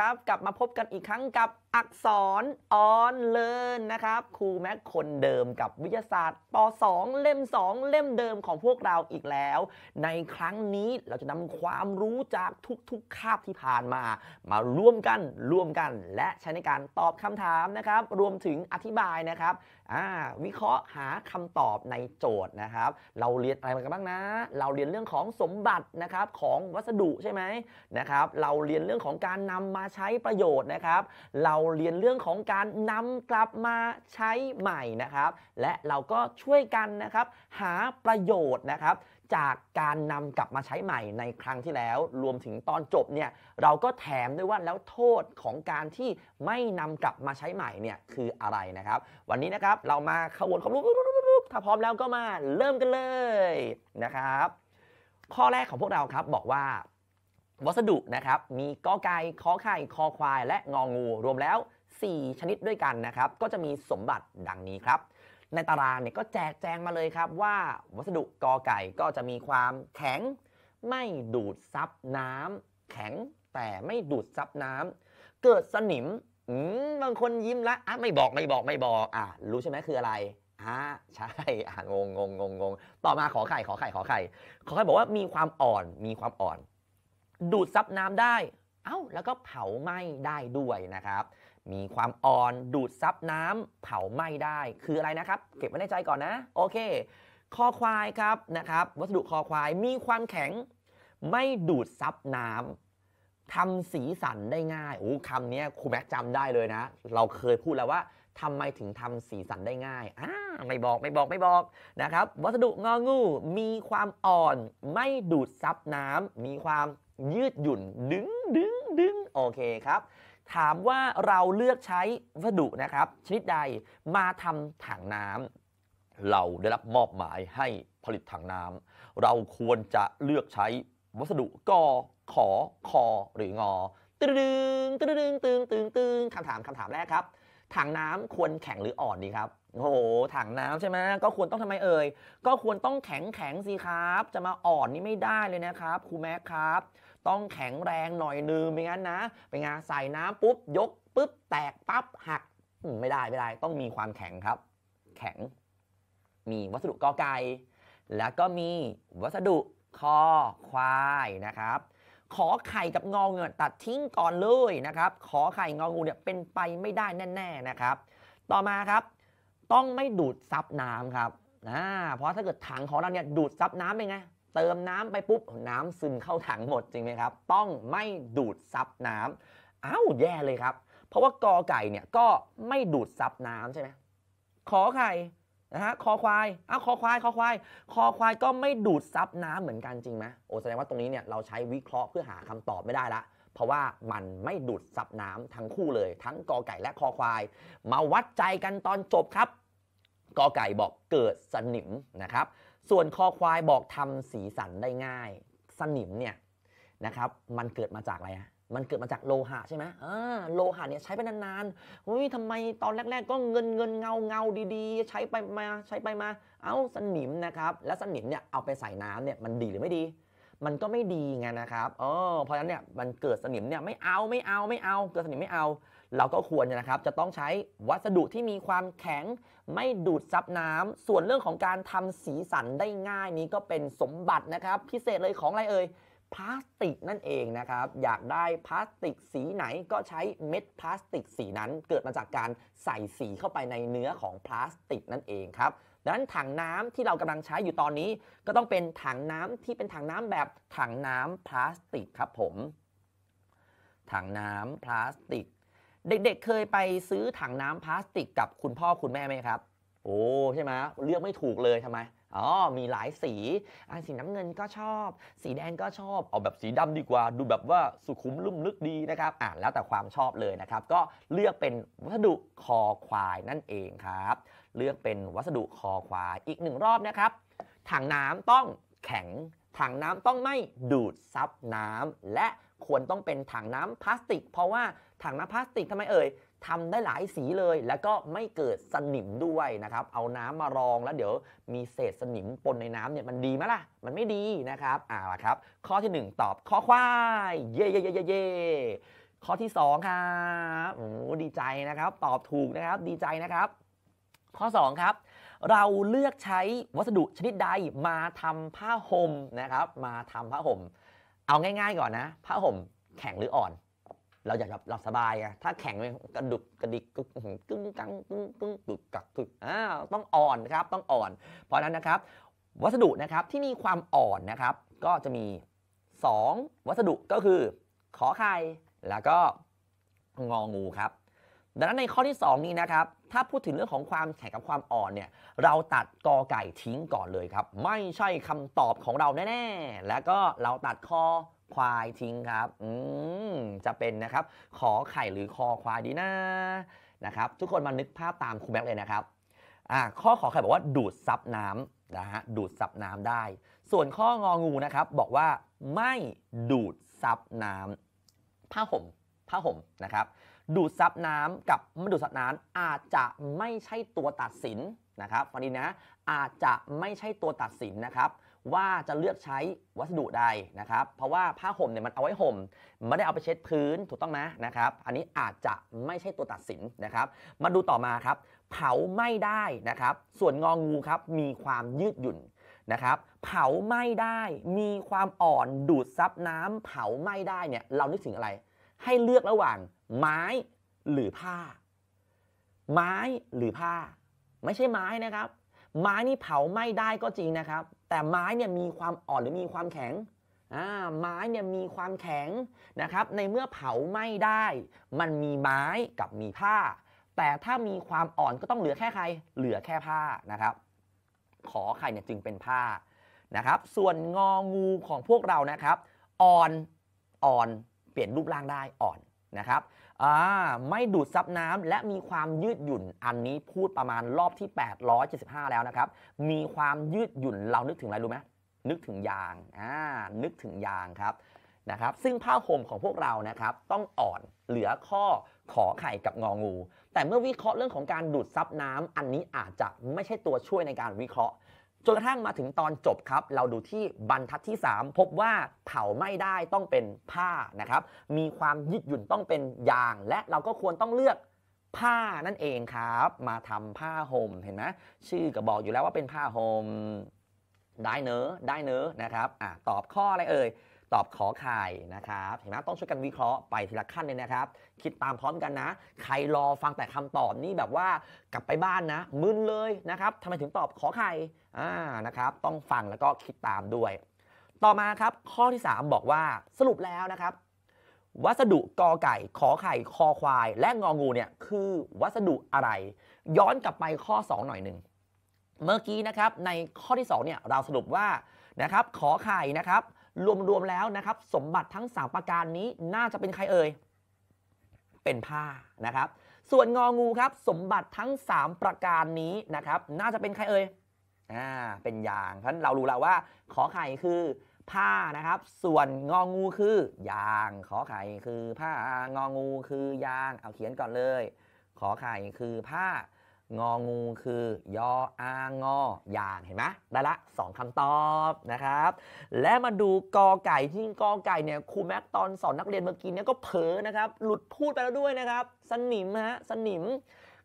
ครับกลับมาพบกันอีกครั้งกับอักษรออนเลินนะครับครูแม็กคนเดิมกับวิทยาศาสตร์ป .2 เล่ม 2 เล่มเดิมของพวกเราอีกแล้ว ในครั้งนี้เราจะนำความรู้จาก ทุกๆ คาบที่ผ่านมา มาร่วมกัน ร่วมกัน และใช้ในการตอบคำถามนะครับรวมถึงอธิบายนะครับวิเคราะห์หาคำตอบในโจทย์นะครับ เราเรียนอะไรมากันบ้างนะ เราเรียนเรื่องของสมบัตินะครับของวัสดุใช่ไหมนะครับ เราเรียนเรื่องของการนำมาใช้ประโยชน์นะครับ เราเรียนเรื่องของการนำกลับมาใช้ใหม่นะครับ และเราก็ช่วยกันนะครับ หาประโยชน์นะครับจากการนำกลับมาใช้ใหม่ในครั้งที่แล้ว รวมถึงตอนจบเนี่ยเราก็แถมด้วยว่าแล้วโทษของการที่ไม่นำกลับมาใช้ใหม่เนี่ยคืออะไรนะครับ วันนี้นะครับเรามาขวนความรู้ถ้าพร้อมแล้วก็มาเริ่มกันเลยนะครับ ข้อแรกของพวกเราครับบอกว่าวัสดุนะครับมีกอไก่ขอไข่คอควายและงองู รวมแล้ว 4 ชนิดด้วยกันนะครับ ก็จะมีสมบัติดังนี้ครับในตารางเนี่ยก็แจกแจงมาเลยครับ ว่าวัสดุกอไก่ก็จะมีความแข็ง ไม่ดูดซับน้ำ แข็งแต่ไม่ดูดซับน้ำ เกิดสนิมบางคนยิ้มละอ่ะไม่บอกไม่บอกไม่บอกอ่ะรู้ใช่ไหมคืออะไรอ่ะใช่อ่ะงงงงงงงต่อมาขอไข่ ขอไข่ขอไข่ ขอไข่บอกว่ามีความอ่อนมีความอ่อน ดูดซับน้ำได้ เอ้าแล้วก็เผาไหม้ได้ด้วยนะครับมีความอ่อนดูดซับน้ำเผาไหม้ได้คืออะไรนะครับ เก็บไว้ในใจก่อนนะโอเคคอควายครับนะครับ วัสดุคอควายมีความแข็ง ไม่ดูดซับน้ำ ทำสีสันได้ง่ายโอ้คำนี้ครูแม็กจำได้เลยนะ เราเคยพูดแล้วว่า ทำไมถึงทำสีสันได้ง่ายอ่าไม่บอกไม่บอกไม่บอกนะครับ วัสดุงองู มีความอ่อนไม่ดูดซับน้ำ มีความยืดหยุ่นดึงดึงดึงโอเคครับถามว่าเราเลือกใช้วัสดุนะครับ ชนิดใดมาทำถังน้ำเราได้รับมอบหมายให้ผลิตถังน้ำเราควรจะเลือกใช้วัสดุกอขอคอหรืองอตึงตึง ตึง ตึงตึงงคำถามคำถามแรกครับ ถังน้ำควรแข็งหรืออ่อนดีครับ โอ้โหถังน้ำใช่ไหมก็ควรต้องทำไมเอ่ยก็ควรต้องแข็งแข็งสิครับ จะมาอ่อนนี่ไม่ได้เลยนะครับครูแม็กครับต้องแข็งแรงหน่อยนึงไม่งั้นนะไปงานใส่น้ำปุ๊บ ยกปุ๊บแตกปั๊บหักไม่ได้ไม่ได้ ต้องมีความแข็งครับ แข็ง มีวัสดุกอไก่แล้วก็มีวัสดุคอควายนะครับ ขอไข่กับงอเงินตัดทิ้งก่อนเลยนะครับ ขอไข่งองูเนี่ยเป็นไปไม่ได้แน่ๆนะครับ ต่อมาครับ ต้องไม่ดูดซับน้ำครับอ่าเพราะถ้าเกิดถังของเราเนี่ยดูดซับน้ำเป็นไงเติมน้ำไปปุ๊บน้ำซึมเข้าถังหมดจริงไหมครับ ต้องไม่ดูดซับน้ำอ้าวแย่เลยครับ เพราะว่ากอไก่เนี่ยก็ไม่ดูดซับน้ำใช่ไหมขอไข่นะฮะคอควายอ้าวคอควายคอควายคอควายก็ไม่ดูดซับน้ำเหมือนกันจริงไหมโอ้แสดงว่าตรงนี้เนี่ยเราใช้วิเคราะห์เพื่อหาคำตอบไม่ได้ละเพราะว่ามันไม่ดูดซับน้ำทั้งคู่เลย ทั้งกอไก่และคอควาย มาวัดใจกันตอนจบครับกอไก่บอกเกิดสนิมนะครับส่วนคอควายบอกทำสีสันได้ง่าย สนิมเนี่ยนะครับมันเกิดมาจากอะไรฮะมันเกิดมาจากโลหะใช่ไหมอ่าโลหะเนี่ยใช้ไปนานๆเุ้ยทำไมตอนแรกๆก็เงินเงินเงาเงาดีๆ ใช้ไปมาใช้ไปมา เอ้าสนิมนะครับแล้วสนิมเนี่ยเอาไปใส่น้ำเนี่ยมันดีหรือไม่ดีมันก็ไม่ดีไงนะครับเออเพราะฉะนั้นเนี่ย มันเกิดสนิมเนี่ยไม่เอาไม่เอาไม่เอา เกิดสนิมไม่เอา เราก็ควรนะครับ จะต้องใช้วัสดุที่มีความแข็ง ไม่ดูดซับน้ำ ส่วนเรื่องของการทำสีสันได้ง่ายนี้ก็เป็นสมบัตินะครับ พิเศษเลยของอะไรเอ่ย พลาสติกนั่นเองนะครับ อยากได้พลาสติกสีไหนก็ใช้เม็ดพลาสติกสีนั้น เกิดมาจากการใส่สีเข้าไปในเนื้อของพลาสติกนั่นเองครับดังนั้นถังน้ำที่เรากำลังใช้อยู่ตอนนี้ ก็ต้องเป็นถังน้ำที่เป็นถังน้ำแบบถังน้ำพลาสติกครับผม ถังน้ำพลาสติก เด็กๆ เคยไปซื้อถังน้ำพลาสติกกับคุณพ่อคุณแม่ไหมครับ โอ้ใช่ไหมเลือกไม่ถูกเลยทำไมอ๋อมีหลายสีอันสีน้ำเงินก็ชอบ สีแดงก็ชอบเอาแบบสีดำดีกว่า ดูแบบว่าสุขุมลุ่มลึกดีนะครับ อ่าแล้วแต่ความชอบเลยนะครับ ก็เลือกเป็นวัสดุคอควาย นั่นเองครับเลือกเป็นวัสดุคอควายอีกหนึ่งรอบนะครับ ถังน้ำต้องแข็ง ถังน้ำต้องไม่ดูดซับน้ำ และควรต้องเป็นถังน้ำพลาสติก เพราะว่าถังน้ำพลาสติกทำไมเอ่ยทำได้หลายสีเลย แล้วก็ไม่เกิดสนิมด้วยนะครับ เอาน้ำมารองแล้วเดี๋ยวมีเศษสนิมปนในน้ำเนี่ยมันดีไหมล่ะ มันไม่ดีนะครับอ่าครับ ข้อที่ 1 ตอบข้อควาย เย่เย่เย่เย่ข้อที่2ครับโอ้ดีใจนะครับ ตอบถูกนะครับ ดีใจนะครับข้อ2ครับเราเลือกใช้วัสดุชนิดใดมาทำผ้าห่มนะครับ มาทำผ้าห่มเอาง่ายๆก่อนนะ ผ้าห่มแข็งหรืออ่อน เราอยากหลับสบายไงถ้าแข็งกระดุกกระดิกกึ้งกึ้งกังกึ้งกึ้งกึกกักกึกอ้าวต้องอ่อนครับต้องอ่อน เพราะนั้นนะครับวัสดุนะครับที่มีความอ่อนนะครับ ก็จะมี 2 วัสดุก็คือขอไข่แล้วก็งองูครับดังนั้นในข้อที่ 2 นี้นะครับ ถ้าพูดถึงเรื่องของความแข็งกับความอ่อนเนี่ย เราตัด กอไก่ทิ้งก่อนเลยครับ ไม่ใช่คำตอบของเราแน่ ๆ แล้วก็เราตัดคอควายทิ้งครับอืมจะเป็นนะครับ ขอไข่หรือคอควายดีนะนะครับ ทุกคนมานึกภาพตามครูแม็กเลยนะครับอ่าข้อขอไข่บอกว่าดูดซับน้ำนะฮะดูดซับน้ำได้ ส่วนข้ององูนะครับ บอกว่าไม่ดูดซับน้ำผ้าห่มผ้าห่มนะครับดูดซับน้ำกับไม่ดูดซับน้ำอาจจะไม่ใช่ตัวตัดสินนะครับฟังดีนะอาจจะไม่ใช่ตัวตัดสินนะครับว่าจะเลือกใช้วัสดุใดนะครับ เพราะว่าผ้าห่มเนี่ยมันเอาไว้ห่มไม่ได้เอาไปเช็ดพื้นถูกต้องไหมนะครับ อันนี้อาจจะไม่ใช่ตัวตัดสินนะครับ มาดูต่อมาครับ เผาไม่ได้นะครับ ส่วนงองูครับมีความยืดหยุ่นนะครับ เผาไม่ได้มีความอ่อนดูดซับน้ำ เผาไม่ได้เนี่ยเรานึกถึงอะไรให้เลือกระหว่าง ไม้หรือผ้า ไม้หรือผ้า ไม่ใช่ไม้นะครับ ไม้นี่เผาไม่ได้ก็จริงนะครับ แต่ไม้เนี่ยมีความอ่อนหรือมีความแข็งไม้เนี่ยมีความแข็งนะครับ ในเมื่อเผาไม่ได้ มันมีไม้กับมีผ้า แต่ถ้ามีความอ่อนก็ต้องเหลือแค่ใคร เหลือแค่ผ้านะครับ ขอใครเนี่ยจึงเป็นผ้านะครับ ส่วนงองูของพวกเรานะครับ อ่อนอ่อนเปลี่ยนรูปร่างได้อ่อนนะครับไม่ดูดซับน้ำและมีความยืดหยุ่นอันนี้พูดประมาณรอบที่875 แล้วนะครับ มีความยืดหยุ่นเรานึกถึงอะไรรู้ไหมนึกถึงยาง นึกถึงยางครับนะครับ ซึ่งผ้าห่มของพวกเรานะครับต้องอ่อนเหลือข้อขอไข่กับงองู แต่เมื่อวิเคราะห์เรื่องของการดูดซับน้ำอันนี้อาจจะไม่ใช่ตัวช่วยในการวิเคราะห์จนกระทั่งมาถึงตอนจบครับ เราดูที่บรรทัดที่ 3 พบว่าเผาไม่ได้ต้องเป็นผ้านะครับ มีความยืดหยุ่นต้องเป็นยางและเราก็ควรต้องเลือกผ้านั่นเองครับ มาทำผ้าห่มเห็นไหมชื่อก็บอกอยู่แล้วว่าเป็นผ้าห่มได้เนอได้เนอนะครับอ่ะตอบข้ออะไรเอ่ยตอบขอไข่นะครับเห็นไหมต้องช่วยกันวิเคราะห์ไปทีละขั้นเลยนะครับ คิดตามพร้อมกันนะ ใครรอฟังแต่คำตอบนี่แบบว่ากลับไปบ้านนะมึนเลยนะครับทำไมถึงตอบขอไข่อ่านะครับ ต้องฟังแล้วก็คิดตามด้วย ต่อมาครับข้อที่ 3 บอกว่าสรุปแล้วนะครับ วัสดุกอไก่ ขอไข่คอควาย และงองูเนี่ยคือวัสดุอะไร ย้อนกลับไปข้อ 2 หน่อยหนึ่งเมื่อกี้นะครับในข้อที่ 2 เนี่ยเราสรุปว่านะครับ ขอไข่นะครับรวมๆแล้วนะครับสมบัติทั้ง 3 ประการนี้น่าจะเป็นใครเอ่ยเป็นผ้านะครับ ส่วนงองูครับ สมบัติทั้ง 3 ประการนี้นะครับ น่าจะเป็นใครเอ่ยอ่าเป็นยางเพราะเรารู้แล้วว่า ขอไข่คือผ้านะครับ ส่วนงองูคือยางขอไข่คือผ้างองูคือยางเอาเขียนก่อนเลย ขอไข่คือผ้างองูคือยออางอยางเห็นไหมได้ละสองคำตอบนะครับ และมาดูกอไก่ที่กอไก่เนี่ยครูแม็กตอนสอนนักเรียนเมื่อกี้เนี่ยก็เผลอนะครับ หลุดพูดไปแล้วด้วยนะครับ สนิมฮะสนิม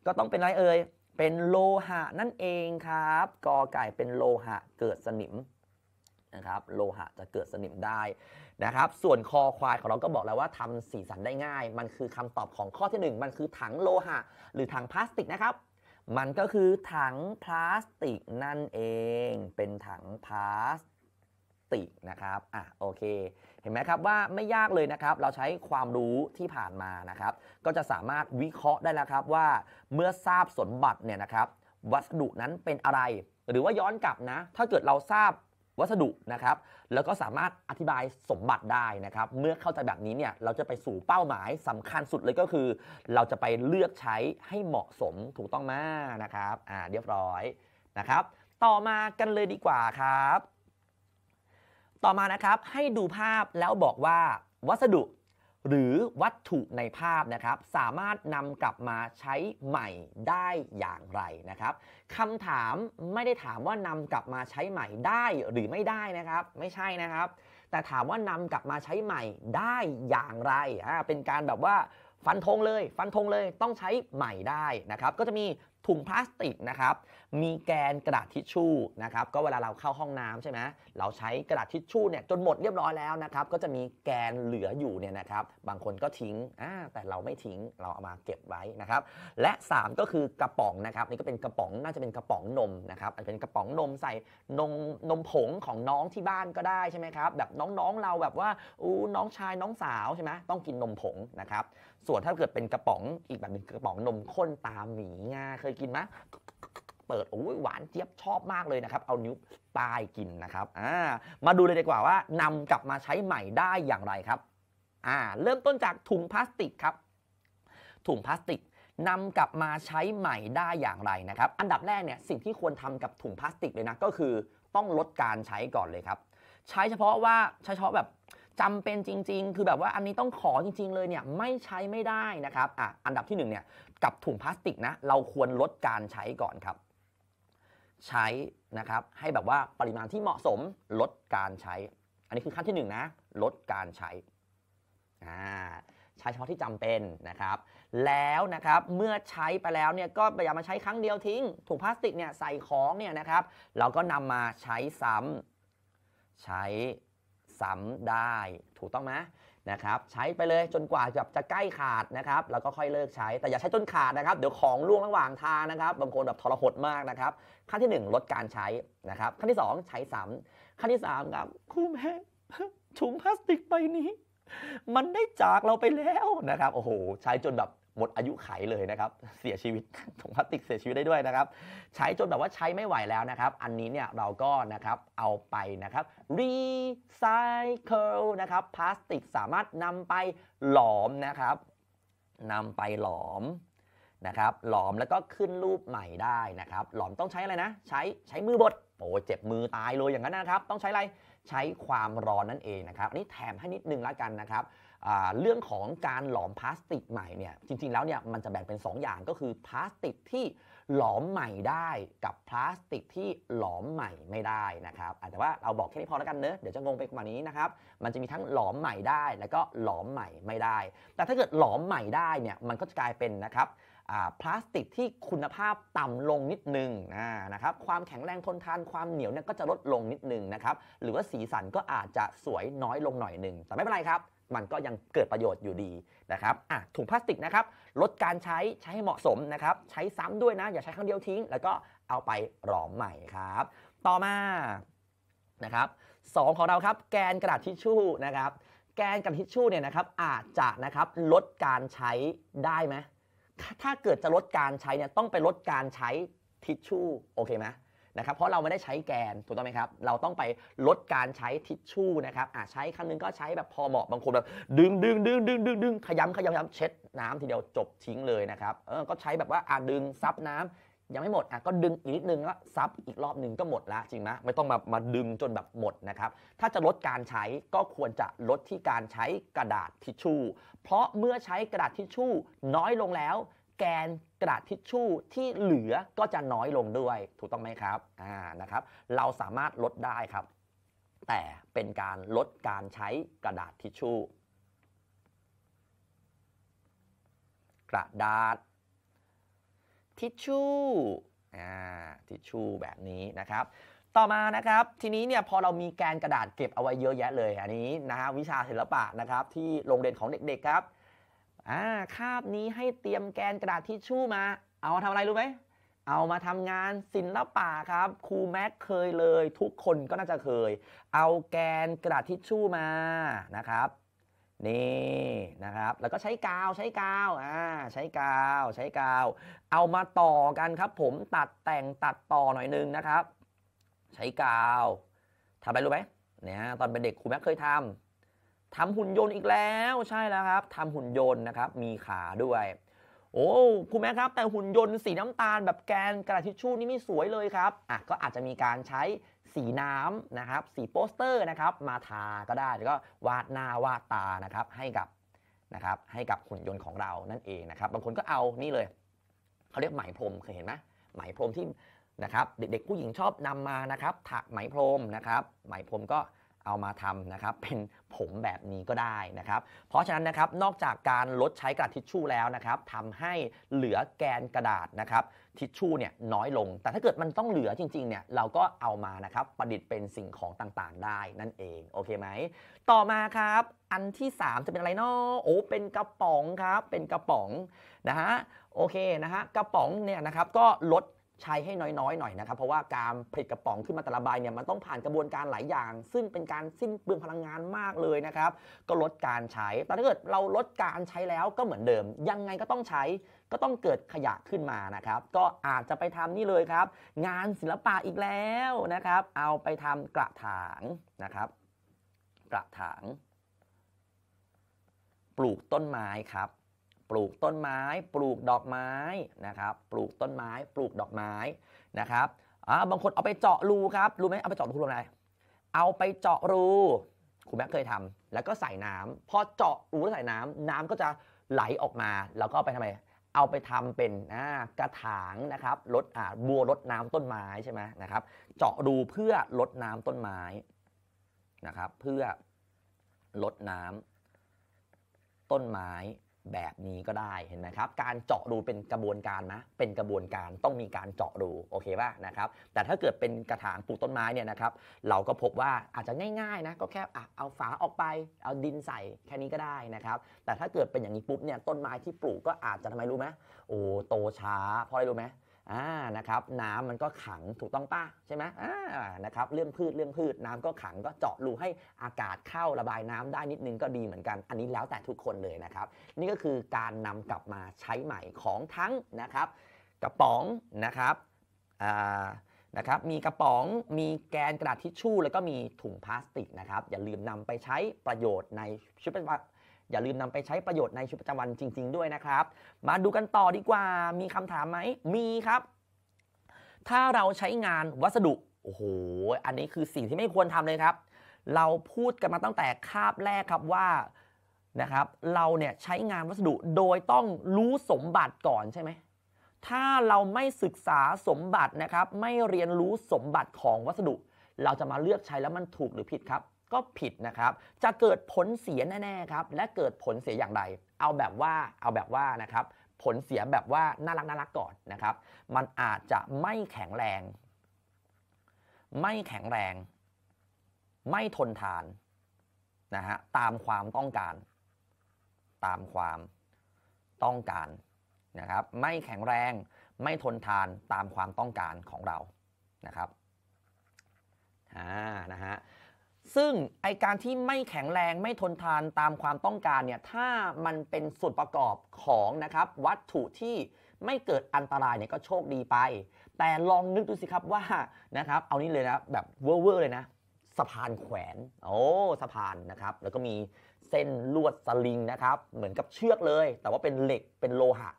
ก็ต้องเป็นอะไรเอ่ยเป็นโลหะนั่นเองครับกอไก่เป็นโลหะเกิดสนิมนะครับ โลหะจะเกิดสนิมได้นะครับ ส่วนคอควายของเราก็บอกแล้วว่าทำสีสันได้ง่าย มันคือคำตอบของข้อที่ 1 มันคือถังโลหะ หรือถังพลาสติกนะครับมันก็คือถังพลาสติกนั่นเอง เป็นถังพลาสติกนะครับ อ่ะโอเค เห็นไหมครับว่าไม่ยากเลยนะครับ เราใช้ความรู้ที่ผ่านมานะครับ ก็จะสามารถวิเคราะห์ได้แล้วครับว่า เมื่อทราบสมบัติเนี่ยนะครับ วัสดุนั้นเป็นอะไร หรือว่าย้อนกลับนะ ถ้าเกิดเราทราบวัสดุนะครับ แล้วก็สามารถอธิบายสมบัติได้นะครับ เมื่อเข้าใจแบบนี้เนี่ยเราจะไปสู่เป้าหมายสำคัญสุดเลยก็คือ เราจะไปเลือกใช้ให้เหมาะสมถูกต้องมากนะครับอ่าเรียบร้อยนะครับ ต่อมากันเลยดีกว่าครับ ต่อมานะครับให้ดูภาพแล้วบอกว่าวัสดุหรือวัตถุในภาพนะครับ สามารถนำกลับมาใช้ใหม่ได้อย่างไรนะครับคำถามไม่ได้ถามว่านำกลับมาใช้ใหม่ได้หรือไม่ได้นะครับไม่ใช่นะครับ แต่ถามว่านำกลับมาใช้ใหม่ได้อย่างไรอ่าเป็นการแบบว่าฟันธงเลยฟันธงเลย ต้องใช้ใหม่ได้นะครับ ก็จะมีถุงพลาสติกนะครับ มีแกนกระดาษทิชชู่นะครับ ก็เวลาเราเข้าห้องน้ำใช่ไหมเราใช้กระดาษทิชชู่เนี่ยจนหมดเรียบร้อยแล้วนะครับ ก็จะมีแกนเหลืออยู่เนี่ยนะครับ บางคนก็ทิ้งอ่าแต่เราไม่ทิ้ง เราเอามาเก็บไว้นะครับ และ 3 ก็คือกระป๋องนะครับ นี่ก็เป็นกระป๋องน่าจะเป็นกระป๋องนมนะครับอาจจะเป็นกระป๋องนมใส่นมนมผงของน้องที่บ้านก็ได้ใช่ไหมครับ แบบน้องๆเราแบบว่า อู้น้องชายน้องสาวใช่ไหมต้องกินนมผงนะครับส่วนถ้าเกิดเป็นกระป๋องอีกแบบหนึ่งกระป๋องนมข้นตามหมีงาเคยกินไหมเปิดโอ้ยหวานเจี๊ยบชอบมากเลยนะครับ เอานิ้วปลายกินนะครับอ่ามาดูเลยดีกว่าว่า นำกลับมาใช้ใหม่ได้อย่างไรครับอ่าเริ่มต้นจากถุงพลาสติกครับ ถุงพลาสติกนำกลับมาใช้ใหม่ได้อย่างไรนะครับ อันดับแรกเนี่ยสิ่งที่ควรทำกับถุงพลาสติกเลยนะก็คือต้องลดการใช้ก่อนเลยครับ ใช้เฉพาะว่าใช้เฉพาะแบบจำเป็นจริงๆ คือแบบว่าอันนี้ต้องขอจริงๆ เลยเนี่ยไม่ใช้ไม่ได้นะครับ อ่ะ อันดับที่1เนี่ยกับถุงพลาสติกนะเราควรลดการใช้ก่อนครับ ใช้นะครับให้แบบว่าปริมาณที่เหมาะสมลดการใช้ อันนี้คือขั้นที่1นนะลดการใช้อ่าใช้เฉพาะที่จำเป็นนะครับ แล้วนะครับเมื่อใช้ไปแล้วเนี่ยก็อย่ามาใช้ครั้งเดียวทิ้ง ถุงพลาสติกเนี่ยใส่ของเนี่ยนะครับเราก็นำมาใช้ซ้ำใช้ซ้ำได้ถูกต้องไหมนะครับใช้ไปเลยจนกว่าแบบจะใกล้ขาดนะครับ แล้วก็ค่อยเลิกใช้แต่อย่าใช้จนขาดนะครับเดี๋ยวของล่วงระหว่างทางนะครับ บางคนแบบทรหดมากนะครับ ขั้นที่ 1 ลดการใช้นะครับขั้นที่ 2 ใช้ซ้ำขั้นที่3ครับคู่แม่ถุงพลาสติกใบนี้ มันได้จากเราไปแล้วนะครับโอ้โหใช้จนแบบหมดอายุไขเลยนะครับ เสียชีวิตถุงพลาสติกเสียชีวิตได้ด้วยนะครับ ใช้จนแบบว่าใช้ไม่ไหวแล้วนะครับ อันนี้เนี่ยเราก็นะครับเอาไปนะครับรีไซเคิลนะครับพลาสติกสามารถนำไปหลอมนะครับนำไปหลอมนะครับ หลอมแล้วก็ขึ้นรูปใหม่ได้นะครับ หลอมต้องใช้อะไรนะ ใช้ใช้มือบดโอ้เจ็บมือตายเลย อย่างนั้นนะครับ ต้องใช้อะไรใช้ความร้อนนั่นเองนะครับอันนี้แถมให้นิดนึงละกันนะครับเรื่องของการหลอมพลาสติกใหม่เนี่ย จริงๆแล้วเนี่ยมันจะแบ่งเป็น 2 อย่างก็คือพลาสติกที่หลอมใหม่ได้กับพลาสติกที่หลอมใหม่ไม่ได้นะครับแต่ว่าเราบอกแค่นี้พอแล้วกันเนอะ เดี๋ยวจะงงไปกว่านี้นะครับ มันจะมีทั้งหลอมใหม่ได้แล้วก็หลอมใหม่ไม่ได้ แต่ถ้าเกิดหลอมใหม่ได้เนี่ยมันก็จะกลายเป็นนะครับพลาสติกที่คุณภาพต่ำลงนิดนึงนะครับ ความแข็งแรงทนทานความเหนียวเนี่ยก็จะลดลงนิดนึงนะครับ หรือว่าสีสันก็อาจจะสวยน้อยลงหน่อยหนึ่งแต่ไม่เป็นไรครับมันก็ยังเกิดประโยชน์อยู่ดีนะครับอ่ะถุงพลาสติกนะครับ ลดการใช้ใช้ให้เหมาะสมนะครับ ใช้ซ้ำด้วยนะอย่าใช้ครั้งเดียวทิ้ง แล้วก็เอาไปหลอมใหม่ครับ ต่อมานะครับสของเราครับ แกนกระดาษทิชชู่นะครับ แกนกระดาษทิชชู่เนี่ยนะครับอาจจะนะครับลดการใช้ได้ไหม ถ้าเกิดจะลดการใช้เนี่ยต้องไปลดการใช้ทิชชู่โอเคไหมนะครับ เพราะเราไม่ได้ใช้แกนถูกต้องไหมครับ เราต้องไปลดการใช้ทิชชู่นะครับ อาจใช้ครั้งนึงก็ใช้แบบพอเหมาะบางคนแบบดึงดึงดึงดึงดึงดึงขยำขยำขยำเช็ดน้ำทีเดียวจบทิ้งเลยนะครับเออก็ใช้แบบว่าอาจดึงซับน้ำ ยังไม่หมดอ่ะก็ดึงอีกนิดนึงแล้วซับอีกรอบหนึ่งก็หมดละจริงไหมไม่ต้องมามาดึงจนแบบหมดนะครับ ถ้าจะลดการใช้ก็ควรจะลดที่การใช้กระดาษทิชชู่ เพราะเมื่อใช้กระดาษทิชชู่น้อยลงแล้วแกนกระดาษทิชชู่ที่เหลือก็จะน้อยลงด้วยถูกต้องไหมครับอ่านะครับ เราสามารถลดได้ครับ แต่เป็นการลดการใช้กระดาษทิชชู่กระดาษทิชชู่อ่าทิชชู่แบบนี้นะครับ ต่อมานะครับ ทีนี้เนี่ยพอเรามีแกนกระดาษเก็บเอาไว้เยอะแยะเลย อันนี้นะฮะวิชาศิลปะนะครับที่โรงเรียนของเด็กๆครับอ่าคาบนี้ให้เตรียมแกนกระดาษทิชชู่มา เอามาทำอะไรรู้ไหมเอามาทำงานศิลปะครับครูแม็กเคยเลย ทุกคนก็น่าจะเคย เอาแกนกระดาษทิชชู่มานะครับนี่นะครับ แล้วก็ใช้กาวใช้กาวอ่าใช้กาวใช้กาว เอามาต่อกันครับผมตัดแต่งตัดต่อหน่อยนึงนะครับ ใช้กาวทำอะไรรู้ไหมเนี่ยตอนเป็นเด็กครูแม็กเคยทำทำหุ่นยนต์อีกแล้วใช่แล้วครับทำหุ่นยนต์นะครับมีขาด้วยโอ้คุณแม่ครับ แต่หุ่นยนต์สีน้ำตาลแบบแกนกระดาษทิชชู่นี่ไม่สวยเลยครับอ่ะก็อาจจะมีการใช้สีน้ำนะครับสีโปสเตอร์นะครับมาทาก็ได้แล้วก็วาดหน้าวาดตานะครับให้กับนะครับให้กับหุ่นยนต์ของเรานั่นเองนะครับบางคนก็เอานี่เลย เขาเรียกไหมพรมเคยเห็นไหมไหมพรมที่นะครับ เด็กๆ ผู้หญิงชอบนำมานะครับถักไหมพรมนะครับไหมพรมก็เอามาทำนะครับเป็นผมแบบนี้ก็ได้นะครับเพราะฉะนั้นนะครับนอกจากการลดใช้กระดาษทิชชู่แล้วนะครับทำให้เหลือแกนกระดาษนะครับทิชชู่เนี่ยน้อยลง แต่ถ้าเกิดมันต้องเหลือจริง ๆเนี่ยเราก็เอามานะครับประดิษฐ์เป็นสิ่งของต่างๆ ได้นั่นเอง โอเคไหมต่อมาครับอันที่ 3 จะเป็นอะไรเนาะโอ้เป็นกระป๋อง ครับเป็นกระป๋องนะฮะโอเคนะฮะกระป๋องเนี่ยนะครับก็ลดใช้ให้น้อยๆหน่อยนะครับเพราะว่าการผลิตกระป๋องขึ้นมาแต่ละใบเนี่ยมันต้องผ่านกระบวนการหลายอย่าง ซึ่งเป็นการสิ้นเปลืองพลังงานมากเลยนะครับ ก็ลดการใช้แต่ถ้าเกิดเราลดการใช้แล้วก็เหมือนเดิม ยังไงก็ต้องใช้ก็ต้องเกิดขยะขึ้นมานะครับ ก็อาจจะไปทำนี่เลยครับ งานศิลปะอีกแล้วนะครับ เอาไปทำกระถางนะครับ กระถาง ปลูกต้นไม้ครับปลูกต้นไม้ปลูกดอกไม้นะครับ ปลูกต้นไม้ ปลูกดอกไม้นะครับอ่าบางคนเอาไปเจาะรูครับรู้ไหมเอาไปเจาะรูทำอะไรเอาไปเจาะรูคุณแม่เคยทำแล้วก็ใส่น้ำพอเจาะรูแล้วใส่น้ำน้ำก็จะไหลออกมา แล้วก็ไปทำไมเอาไปทำเป็นกระถางนะครับ ลดอ่าบัวลดน้ำต้นไม้ใช่ไหมนะครับเจาะรูเพื่อลดน้ำต้นไม้นะครับเพื่อลดน้ำต้นไม้แบบนี้ก็ได้เห็นไหมครับ การเจาะรูเป็นกระบวนการนะเป็นกระบวนการต้องมีการเจาะรูโอเคป่ะนะครับแต่ถ้าเกิดเป็นกระถางปลูกต้นไม้เนี่ยนะครับ เราก็พบว่าอาจจะง่ายๆนะก็แค่เอาฝาออกไปเอาดินใส่แค่นี้ก็ได้นะครับ แต่ถ้าเกิดเป็นอย่างนี้ปุ๊บเนี่ยต้นไม้ที่ปลูกก็อาจจะทำไมรู้ไหมโอ้โตช้าเพราะอะไรรู้ไหมอ่านะครับน้ำมันก็ขังถูกต้องป่ะใช่ไหมอ่านะครับเรื่องพืชเรื่องพืชน้ำก็ขังก็เจาะรูให้อากาศเข้าระบายน้ำได้นิดนึงก็ดีเหมือนกัน อันนี้แล้วแต่ทุกคนเลยนะครับ นี่ก็คือการนำกลับมาใช้ใหม่ของทั้งนะครับกระป๋องนะครับอ่านะครับมีกระป๋องมีแกนกระดาษทิชชู่แล้วก็มีถุงพลาสติกนะครับอย่าลืมนำไปใช้ประโยชน์ในชีวิตประจำอย่าลืมนำไปใช้ประโยชน์ในชีวิตประจำวันจริงๆด้วยนะครับ มาดูกันต่อดีกว่า มีคำถามไหม มีครับ ถ้าเราใช้งานวัสดุ โอ้โห อันนี้คือสิ่งที่ไม่ควรทำเลยครับ เราพูดกันมาตั้งแต่คาบแรกครับว่า นะครับ เราเนี่ยใช้งานวัสดุโดยต้องรู้สมบัติก่อนใช่ไหมถ้าเราไม่ศึกษาสมบัตินะครับ ไม่เรียนรู้สมบัติของวัสดุ เราจะมาเลือกใช้แล้วมันถูกหรือผิดครับก็ผิดนะครับ จะเกิดผลเสียแน่ๆครับ และเกิดผลเสียอย่างไร เอาแบบว่า เอาแบบว่านะครับ ผลเสียแบบว่า น่ารักน่ารักก่อนนะครับ มันอาจจะไม่แข็งแรง ไม่แข็งแรง ไม่ทนทานนะฮะ ตามความต้องการ ตามความต้องการนะครับ ไม่แข็งแรง ไม่ทนทาน ตามความต้องการของเรา นะครับ อ่านะฮะซึ่งไอการที่ไม่แข็งแรงไม่ทนทานตามความต้องการเนี่ยถ้ามันเป็นส่วนประกอบของนะครับวัตถุที่ไม่เกิดอันตรายเนี่ยก็โชคดีไป แต่ลองนึกดูสิครับว่านะครับเอานี้เลยนะแบบเวอร์เลยนะสะพานแขวนโอ้สะพานนะครับแล้วก็มีเส้นลวดสลิงนะครับเหมือนกับเชือกเลย แต่ว่าเป็นเหล็กเป็นโลหะ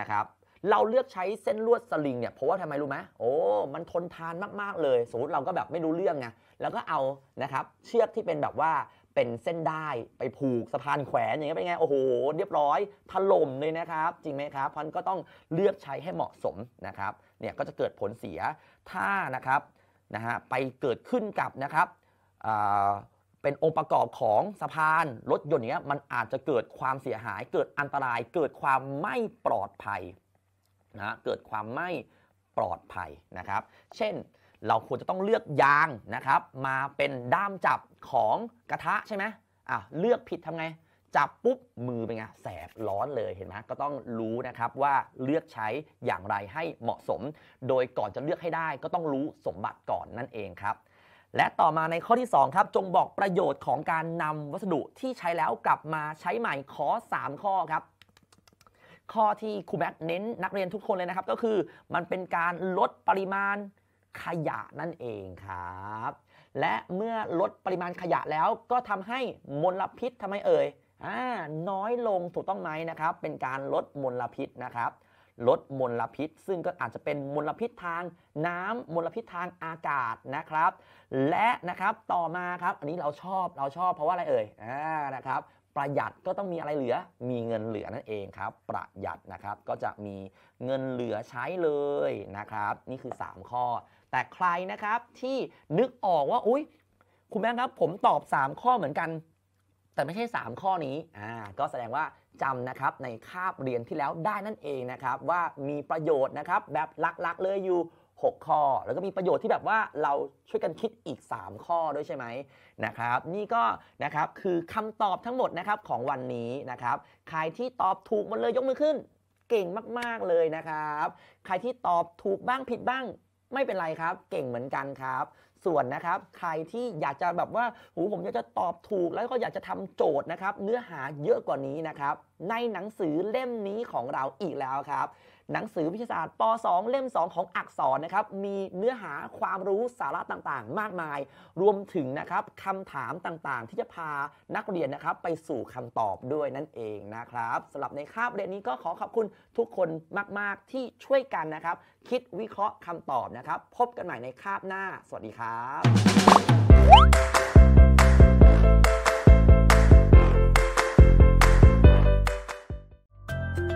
นะครับเราเลือกใช้เส้นลวดสลิงเนี่ยเพราะว่าทำไมรู้ไหมโอ้ มันทนทานมากๆเลยสมมติเราก็แบบไม่รู้เรื่องไงแล้วก็เอานะครับเชือกที่เป็นแบบว่าเป็นเส้นได้ไปผูกสะพานแขวนอย่างเงี้ยเป็นไงโอ้โหเรียบร้อยถล่มเลยนะครับจริงไหมครับพันก็ต้องเลือกใช้ให้เหมาะสมนะครับเนี่ยก็จะเกิดผลเสียถ้านะครับนะฮะไปเกิดขึ้นกับนะครับเป็นองค์ประกอบของสะพานรถยนต์เนี้ยมันอาจจะเกิดความเสียหายเกิดอันตรายเกิดความไม่ปลอดภัยนะเกิดความไม่ปลอดภัยนะครับ เช่นเราควรจะต้องเลือกยางนะครับ มาเป็นด้ามจับของกระทะใช่ไหมอ่ะเลือกผิดทำไง จับปุ๊บมือเป็นไงแสบร้อนเลยเห็นไหมก็ต้องรู้นะครับว่าเลือกใช้อย่างไรให้เหมาะสม โดยก่อนจะเลือกให้ได้ก็ต้องรู้สมบัติก่อนนั่นเองครับ และต่อมาในข้อที่2ครับจงบอกประโยชน์ของการนำวัสดุที่ใช้แล้วกลับมาใช้ใหม่ขอ3 ข้อครับ ข้อที่ครูแม็กเน้นนักเรียนทุกคนเลยนะครับ ก็คือมันเป็นการลดปริมาณขยะนั่นเองครับ และเมื่อลดปริมาณขยะแล้ว ก็ทำให้มลพิษทำไมเอ่ยอ่าน้อยลงถูกต้องไหมนะครับ เป็นการลดมลพิษนะครับ ลดมลพิษซึ่งก็อาจจะเป็นมลพิษทางน้ำมลพิษทางอากาศนะครับ และนะครับต่อมาครับอันนี้เราชอบเราชอบ เพราะว่าอะไรเอ่ยอ่านะครับ ประหยัดก็ต้องมีอะไรเหลือมีเงินเหลือนั่นเองครับ ประหยัดนะครับก็จะมีเงินเหลือใช้เลยนะครับ นี่คือ 3 ข้อแต่ใครนะครับที่นึกออกว่าอุ้ยคุณแม่ครับ ผมตอบ 3 ข้อเหมือนกัน แต่ไม่ใช่ 3 ข้อนี้อ่าก็แสดงว่าจำนะครับในคาบเรียนที่แล้วได้นั่นเองนะครับว่ามีประโยชน์นะครับแบบลักๆเลยอยู่6ข้อ แล้วก็มีประโยชน์ที่แบบว่าเราช่วยกันคิดอีก 3 ข้อด้วยใช่ไหมนะครับนี่ก็นะครับคือคำตอบทั้งหมดนะครับของวันนี้นะครับใครที่ตอบถูกหมดเลยยกมือขึ้น เก่งมาก ๆ เลยนะครับ ใครที่ตอบถูกบ้างผิดบ้างไม่เป็นไรครับ เก่งเหมือนกันครับ ส่วนนะครับ ใครที่อยากจะแบบว่า หูผมอยากจะตอบถูก แล้วก็อยากจะทำโจทย์นะครับ เนื้อหาเยอะกว่านี้นะครับ ในหนังสือเล่มนี้ของเราอีกแล้วครับหนังสือวิทยาศาสตร์ป .2 เล่ม 2 ของอักษรนะครับมีเนื้อหาความรู้สาระต่างๆ มากมาย รวมถึงนะครับคำถามต่างๆ ที่จะพานักเรียนนะครับ ไปสู่คำตอบด้วยนั่นเองนะครับสำหรับในคาบเรียนนี้ก็ขอขอบคุณทุกคนมากๆที่ช่วยกันนะครับ คิดวิเคราะห์คำตอบนะครับ พบกันใหม่ในคาบหน้า สวัสดีครับ